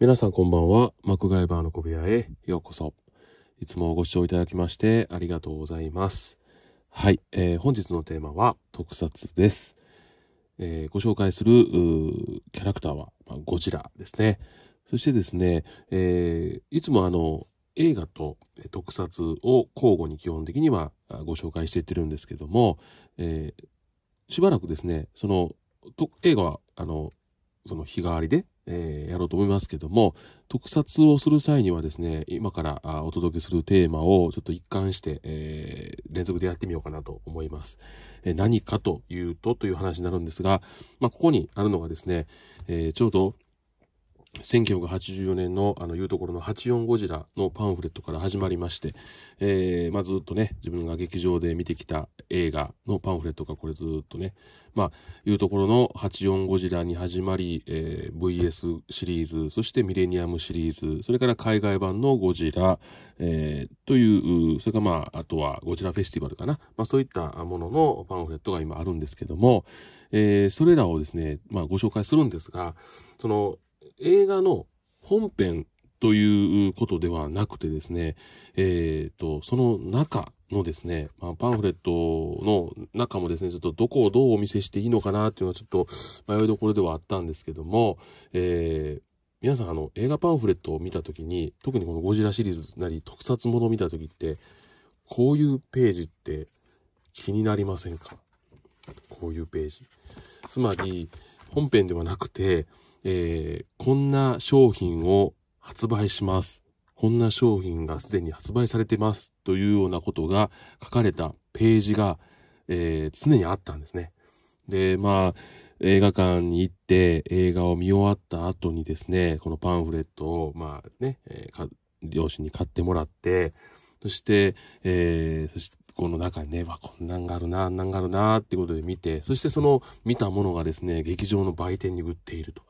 皆さんこんばんは。マクガイバーの小部屋へようこそ。いつもご視聴いただきましてありがとうございます。はい、えー、本日のテーマは特撮です。えー、ご紹介するキャラクターは、まあ、ゴジラですね。そしてですね、えー、いつもあの映画と特撮を交互に基本的にはご紹介していってるんですけども、えー、しばらくですね、その映画はあのその日替わりでえー、やろうと思いますけども、特撮をする際にはですね、今からお届けするテーマをちょっと一貫して、えー、連続でやってみようかなと思います。えー、何かというとという話になるんですが、まあ、ここにあるのがですね、えちょうど1984年の、あの、いうところの84ゴジラのパンフレットから始まりまして、えー、まあ、ずっとね、自分が劇場で見てきた映画のパンフレットがこれずっとね、まあ、いうところの84ゴジラに始まり、えー、VS シリーズ、そしてミレニアムシリーズ、それから海外版のゴジラ、えー、という、それからまあ、あとはゴジラフェスティバルかな。まあ、そういったもののパンフレットが今あるんですけども、えー、それらをですね、まあ、ご紹介するんですが、その、映画の本編ということではなくてですね、えっ、ー、と、その中のですね、まあ、パンフレットの中もですね、ちょっとどこをどうお見せしていいのかなっていうのはちょっと迷いどころではあったんですけども、えー、皆さんあの映画パンフレットを見た時に、特にこのゴジラシリーズなり特撮ものを見た時って、こういうページって気になりませんかこういうページ。つまり、本編ではなくて、えー、こんな商品を発売します。こんな商品がすでに発売されてます。というようなことが書かれたページが、えー、常にあったんですね。で、まあ、映画館に行って映画を見終わった後にですね、このパンフレットを、まあね、えー、両親に買ってもらって、そして、えー、そしてこの中にね、わ、こんなんがあるな、なんがあるな、ってことで見て、そしてその見たものがですね、劇場の売店に売っていると。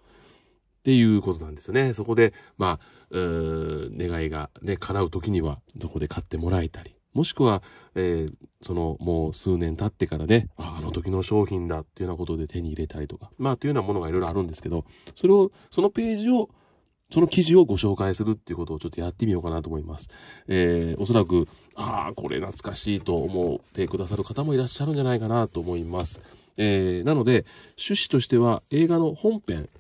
っていうことなんですよね。そこで、まあ、願いがね、叶う時には、そこで買ってもらえたり、もしくは、えー、その、もう数年経ってからね、ああの時の商品だっていうようなことで手に入れたりとか、まあ、というようなものがいろいろあるんですけど、それを、そのページを、その記事をご紹介するっていうことをちょっとやってみようかなと思います。えー、おそらく、ああ、これ懐かしいと思ってくださる方もいらっしゃるんじゃないかなと思います。えー、なので、趣旨としては映画の本編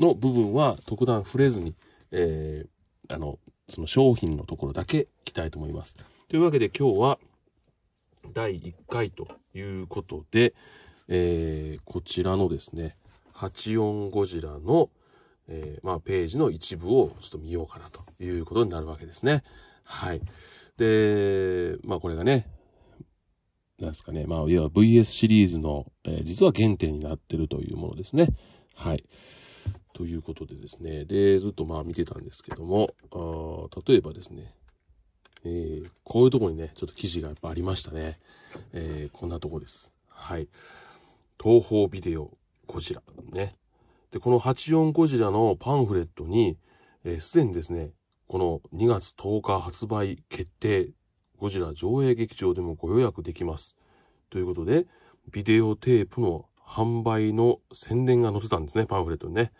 の部分は特段触れずに、えー、あの、その商品のところだけいきたいと思います。というわけで今日は第1回ということで、えー、こちらのですね、84ゴジラの、えー、まあ、ページの一部をちょっと見ようかなということになるわけですね。はい。で、まあこれがね、なんですかね、まあ、いわゆる VS シリーズの、えー、実は原点になってるというものですね。はい。ということでですね、で、ずっとまあ見てたんですけども、あ例えばですね、えー、こういうとこにね、ちょっと記事がやっぱありましたね。えー、こんなとこです。はい。東方ビデオゴジラ。ね。で、この84ゴジラのパンフレットに、えー、すでにですね、この2月10日発売決定、ゴジラ上映劇場でもご予約できます。ということで、ビデオテープの販売の宣伝が載ってたんですね、パンフレットにね。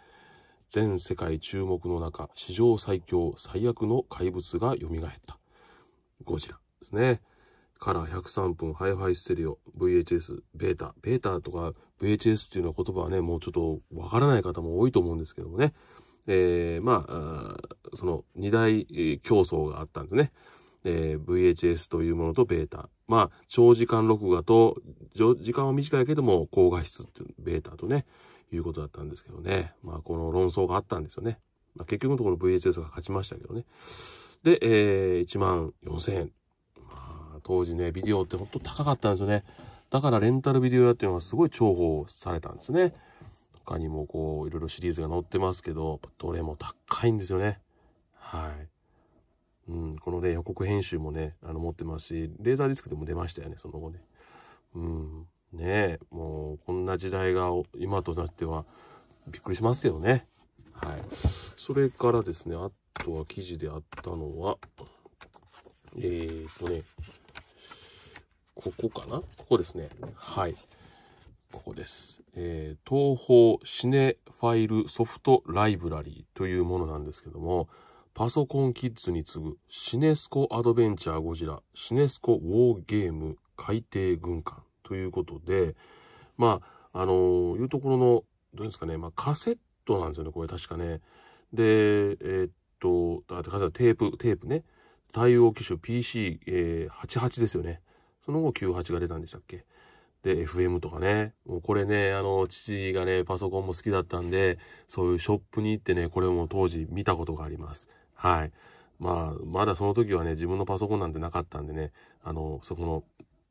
全世界注目の中、史上最強、最悪の怪物が蘇った。ゴジラですね。カラー103分、ハイハイステレオ、VHS、ベータ。ベータとか VHS っていうのは言葉はね、もうちょっとわからない方も多いと思うんですけどもね。えー、まあ、その二大競争があったんですね。えー、VHS というものとベータ。まあ、長時間録画と、時間は短いけども、高画質ベータとね。いうことだったんですけどね。まあ、この論争があったんですよね。まあ、結局のところ VHS が勝ちましたけどね。で、えー、1万4000円。まあ、当時ね、ビデオってほんと高かったんですよね。だからレンタルビデオ屋っていうのがすごい重宝されたんですね。他にもこう、いろいろシリーズが載ってますけど、どれも高いんですよね。はい。うん、このね、予告編集もね、あの持ってますし、レーザーディスクでも出ましたよね、その後ね。うん。ねえ、もうこんな時代が今となってはびっくりしますよね。はい。それからですね、あとは記事であったのは、えーとね、ここかなここですね。はい。ここです。えー、東方シネファイルソフトライブラリーというものなんですけども、パソコンキッズに次ぐシネスコアドベンチャーゴジラ、シネスコウォーゲーム海底軍艦ということで、まあ、あのー、いうところの、どうですかね、まあ、カセットなんですよね、これ確かね。で、えー、っと、あ、カセット、テープ、テープね。対応機種 PC88、えー、ですよね。その後98が出たんでしたっけ。で、FM とかね。もうこれね、あの、父がね、パソコンも好きだったんで、そういうショップに行ってね、これも当時見たことがあります。はい。まあ、まだその時はね、自分のパソコンなんてなかったんでね、あの、そこの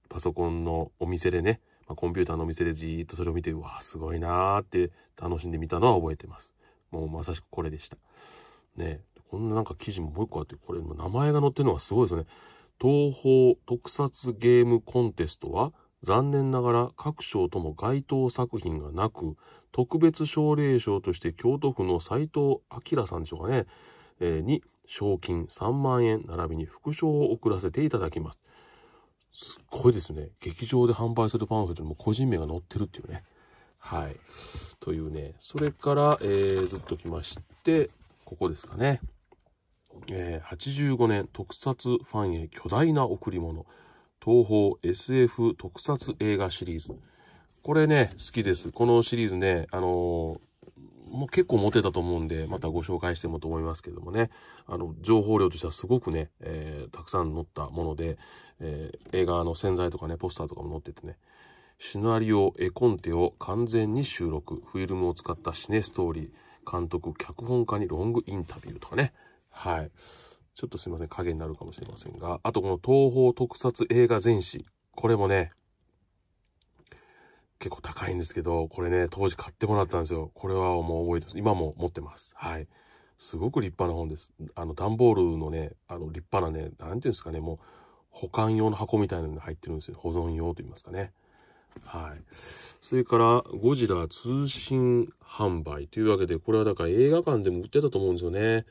パソコンのお店でね、まあ、コンピューターのお店でじーっとそれを見て、うわーすごいなーって楽しんでみたのは覚えてます。もうまさしくこれでした。ねこんななんか記事ももう一個あって、これ、名前が載ってるのはすごいですね。東宝特撮ゲームコンテストは、残念ながら各賞とも該当作品がなく、特別奨励賞として京都府の斎藤明さんでしょうかね、えー、に賞金3万円並びに副賞を贈らせていただきます。すっごいですね。劇場で販売するパンフレットにも個人名が載ってるっていうね。はい。というね。それから、えー、ずっと来まして、ここですかね。えー、85年特撮ファンへ巨大な贈り物。東宝 SF 特撮映画シリーズ。これね、好きです。このシリーズね、あのー、もう結構持てたと思うんで、またご紹介してもと思いますけどもね、あの、情報量としてはすごくね、えー、たくさん載ったもので、えー、映画の洗剤とかね、ポスターとかも載っててね、シナリオ、絵コンテを完全に収録、フィルムを使ったシネストーリー、監督、脚本家にロングインタビューとかね、はい。ちょっとすいません、影になるかもしれませんが、あとこの東宝特撮映画全史、これもね、結構高いんですけど、これね、当時買ってもらったんですよ。これはもう覚えてます。今も持ってます。はい。すごく立派な本です。あの、段ボールのね、あの、立派なね、なんていうんですかね、もう、保管用の箱みたいなのに入ってるんですよ。保存用と言いますかね。はい。それから、ゴジラ通信販売というわけで、これはだから映画館でも売ってたと思うんですよね。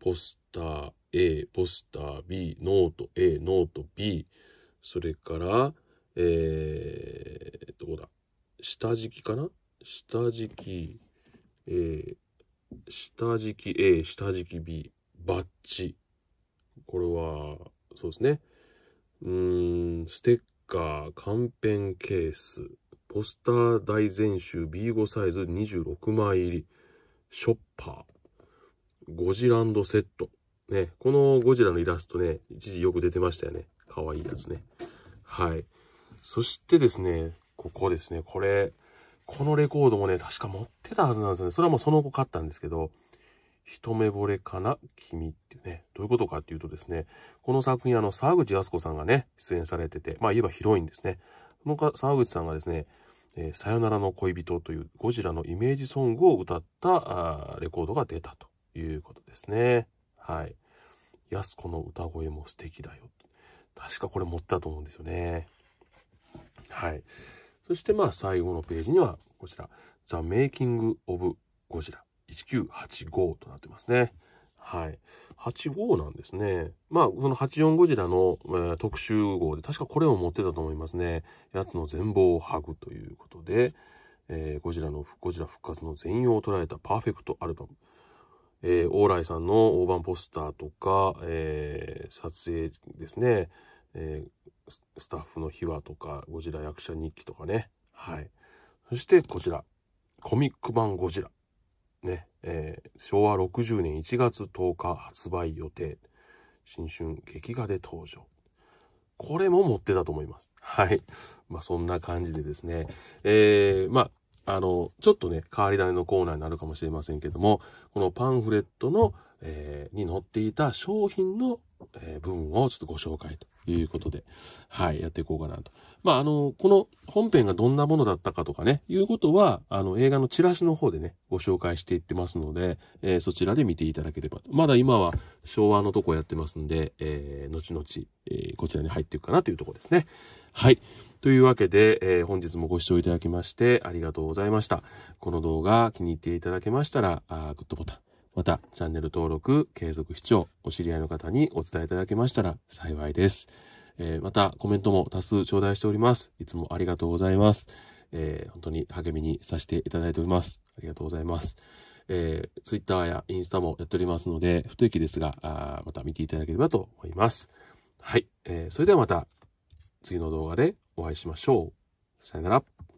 ポスター A、ポスター B、ノート A、ノート B、それから、えー、下敷きかな下敷き、えー、下敷き A、下敷き B、バッチ。これは、そうですね。うーん、ステッカー、カンペンケース、ポスター大全集 B5 サイズ26枚入り、ショッパー、ゴジランドセット。ね、このゴジラのイラストね、一時よく出てましたよね。可愛いやつね。はい。そしてですね、ここですね。これ、このレコードもね、確か持ってたはずなんですよね。それはもうその後買ったんですけど、一目惚れかな君っていうね、どういうことかっていうとですね、この作品あの沢口靖子さんがね、出演されてて、まあ言えばヒロインですね。そのか沢口さんがですね、えー、さよならの恋人というゴジラのイメージソングを歌ったあレコードが出たということですね。はい。安子の歌声も素敵だよ。確かこれ持ったと思うんですよね。はい。そしてまあ最後のページにはこちら、The Making of Godzilla 1985となってますね。はい。85なんですね。まあ、その84ゴジラの、えー、特集号で、確かこれを持ってたと思いますね。やつの全貌を剥ぐということで、えー、ゴジラの、ゴジラ復活の全容を捉えたパーフェクトアルバム。えー、オーライさんの大判ポスターとか、えー、撮影ですね。えー、スタッフの秘話とか、ゴジラ役者日記とかね。はい。そしてこちら、コミック版ゴジラ。ね、えー、昭和60年1月10日発売予定。新春劇画で登場。これも持ってたと思います。はい。まあ、そんな感じでですね。えー、まあ、あの、ちょっとね、変わり種のコーナーになるかもしれませんけども、このパンフレットの、えー、に載っていた商品の、えー、部分をちょっとご紹介ということで、はい、やっていこうかなと。まあ、あの、この本編がどんなものだったかとかね、いうことは、あの、映画のチラシの方でね、ご紹介していってますので、えー、そちらで見ていただければ。まだ今は昭和のとこやってますんで、えー、後々、えー、こちらに入っていくかなというとこですね。はい。というわけで、えー、本日もご視聴いただきましてありがとうございました。この動画気に入っていただけましたら、あグッドボタン。また、チャンネル登録、継続視聴、お知り合いの方にお伝えいただけましたら幸いです。えー、また、コメントも多数頂戴しております。いつもありがとうございます。えー、本当に励みにさせていただいております。ありがとうございます。えー、Twitter やインスタもやっておりますので、不定期ですが、あまた見ていただければと思います。はい。えー、それではまた次の動画でお会いしましょう。さよなら。